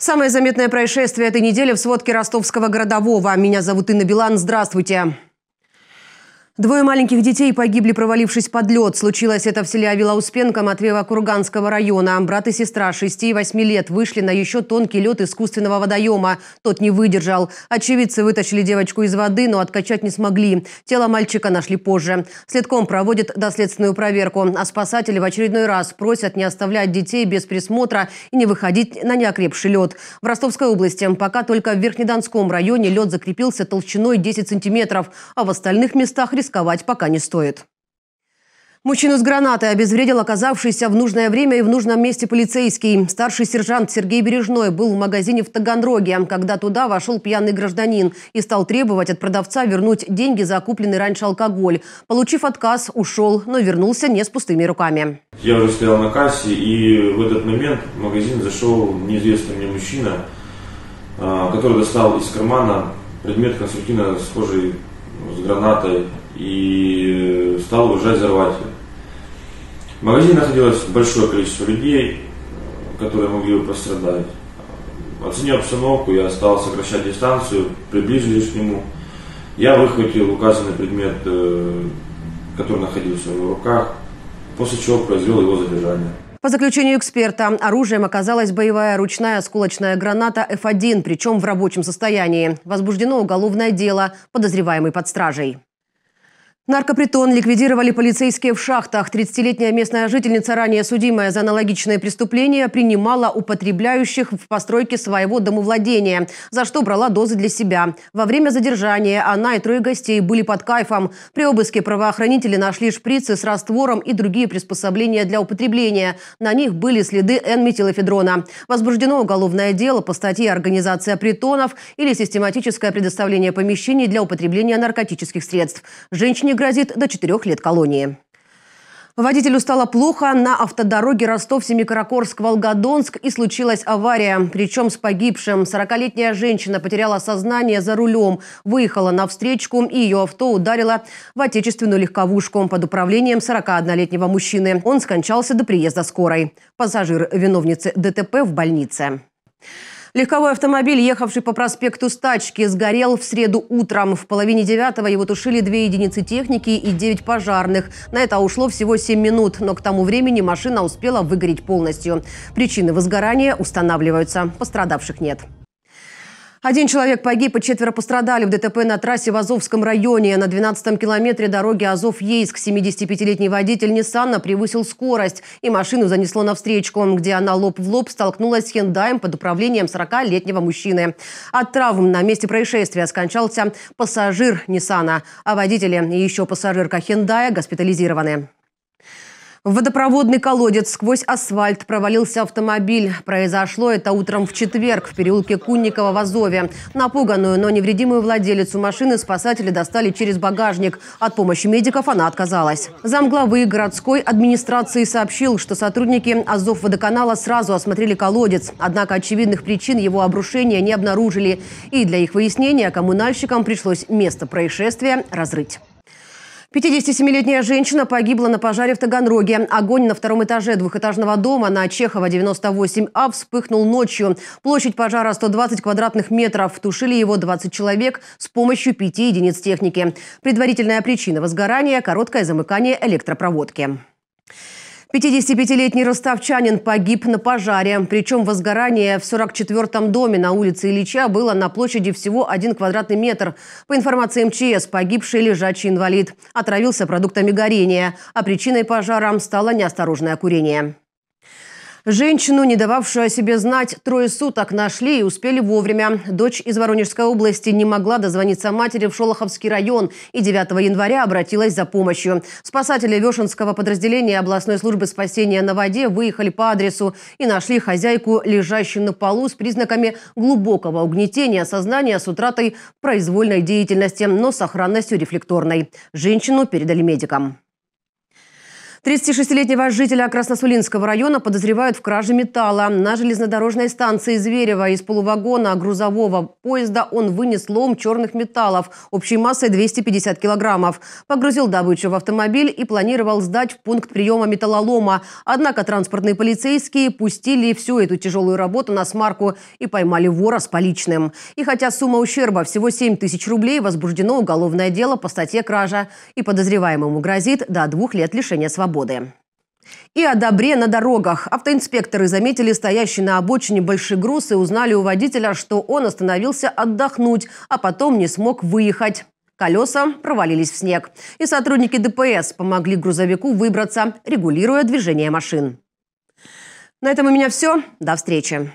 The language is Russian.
Самое заметное происшествие этой недели в сводке ростовского городового. Меня зовут Инна Билан. Здравствуйте. Двое маленьких детей погибли, провалившись под лед. Случилось это в селе Авилауспенко Матвеево-Курганского района. Брат и сестра 6 и 8 лет вышли на еще тонкий лед искусственного водоема. Тот не выдержал. Очевидцы вытащили девочку из воды, но откачать не смогли. Тело мальчика нашли позже. Следком проводит доследственную проверку. А спасатели в очередной раз просят не оставлять детей без присмотра и не выходить на неокрепший лед. В Ростовской области пока только в Верхнедонском районе лед закрепился толщиной 10 сантиметров, а в остальных местах риск рисковать пока не стоит. Мужчину с гранатой обезвредил оказавшийся в нужное время и в нужном месте полицейский. Старший сержант Сергей Бережной был в магазине в Таганроге, когда туда вошел пьяный гражданин и стал требовать от продавца вернуть деньги за купленный раньше алкоголь. Получив отказ, ушел, но вернулся не с пустыми руками. Я уже стоял на кассе, и в этот момент в магазин зашел неизвестный мне мужчина, а, который достал из кармана предмет конструктивно схожий с гранатой и э, стал выезжать взорватель. В магазине находилось большое количество людей, которые могли бы пострадать. Оценив обстановку, я стал сокращать дистанцию, приблизились к нему. Я выхватил указанный предмет, э, который находился в его руках, после чего произвел его задержание. По заключению эксперта, оружием оказалась боевая ручная осколочная граната F1, причем в рабочем состоянии. Возбуждено уголовное дело, подозреваемый под стражей. Наркопритон ликвидировали полицейские в шахтах. 30-летняя местная жительница, ранее судимая за аналогичное преступление, принимала употребляющих в постройке своего домовладения, за что брала дозы для себя. Во время задержания она и трое гостей были под кайфом. При обыске правоохранители нашли шприцы с раствором и другие приспособления для употребления. На них были следы n Возбуждено уголовное дело по статье «Организация притонов» или «Систематическое предоставление помещений для употребления наркотических средств». Женщине грозит до четырех лет колонии. Водителю стало плохо. На автодороге Ростов-Семикаракорск-Волгодонск и случилась авария. Причем с погибшим. 40-летняя женщина потеряла сознание за рулем. Выехала на встречку и ее авто ударило в отечественную легковушку под управлением 41-летнего мужчины. Он скончался до приезда скорой. Пассажир виновницы ДТП в больнице. Легковой автомобиль, ехавший по проспекту Стачки, сгорел в среду утром. В половине девятого его тушили две единицы техники и девять пожарных. На это ушло всего семь минут, но к тому времени машина успела выгореть полностью. Причины возгорания устанавливаются. Пострадавших нет. Один человек погиб и четверо пострадали в ДТП на трассе в Азовском районе. На 12-м километре дороги Азов-Ейск 75-летний водитель «Ниссана» превысил скорость и машину занесло на встречку, где она лоб в лоб столкнулась с «Хендаем» под управлением 40-летнего мужчины. От травм на месте происшествия скончался пассажир «Ниссана», а водители и еще пассажирка «Хендая» госпитализированы. В водопроводный колодец сквозь асфальт провалился автомобиль. Произошло это утром в четверг в переулке Кунникова в Азове. Напуганную, но невредимую владелицу машины спасатели достали через багажник. От помощи медиков она отказалась. Замглавы городской администрации сообщил, что сотрудники Азов водоканала сразу осмотрели колодец. Однако очевидных причин его обрушения не обнаружили. И для их выяснения коммунальщикам пришлось место происшествия разрыть. 57-летняя женщина погибла на пожаре в Таганроге. Огонь на втором этаже двухэтажного дома на Чехова 98А вспыхнул ночью. Площадь пожара 120 квадратных метров. Тушили его 20 человек с помощью 5 единиц техники. Предварительная причина возгорания – короткое замыкание электропроводки. 55-летний ростовчанин погиб на пожаре. Причем возгорание в 44-м доме на улице Ильича было на площади всего 1 квадратный метр. По информации МЧС, погибший лежачий инвалид. Отравился продуктами горения. А причиной пожара стало неосторожное курение. Женщину, не дававшую о себе знать, трое суток нашли и успели вовремя. Дочь из Воронежской области не могла дозвониться матери в Шолоховский район и 9 января обратилась за помощью. Спасатели Вешенского подразделения областной службы спасения на воде выехали по адресу и нашли хозяйку, лежащую на полу с признаками глубокого угнетения сознания с утратой произвольной деятельности, но сохранностью рефлекторной. Женщину передали медикам. 36-летнего жителя Красносулинского района подозревают в краже металла. На железнодорожной станции Зверева из полувагона грузового поезда он вынес лом черных металлов общей массой 250 килограммов. Погрузил добычу в автомобиль и планировал сдать в пункт приема металлолома. Однако транспортные полицейские пустили всю эту тяжелую работу на смарку и поймали вора с поличным. И хотя сумма ущерба всего 7 тысяч рублей, возбуждено уголовное дело по статье «Кража». И подозреваемому грозит до двух лет лишения свободы свободы. И о добре на дорогах. Автоинспекторы заметили стоящий на обочине большой груз и узнали у водителя, что он остановился отдохнуть, а потом не смог выехать. Колеса провалились в снег. И сотрудники ДПС помогли грузовику выбраться, регулируя движение машин. На этом у меня все. До встречи.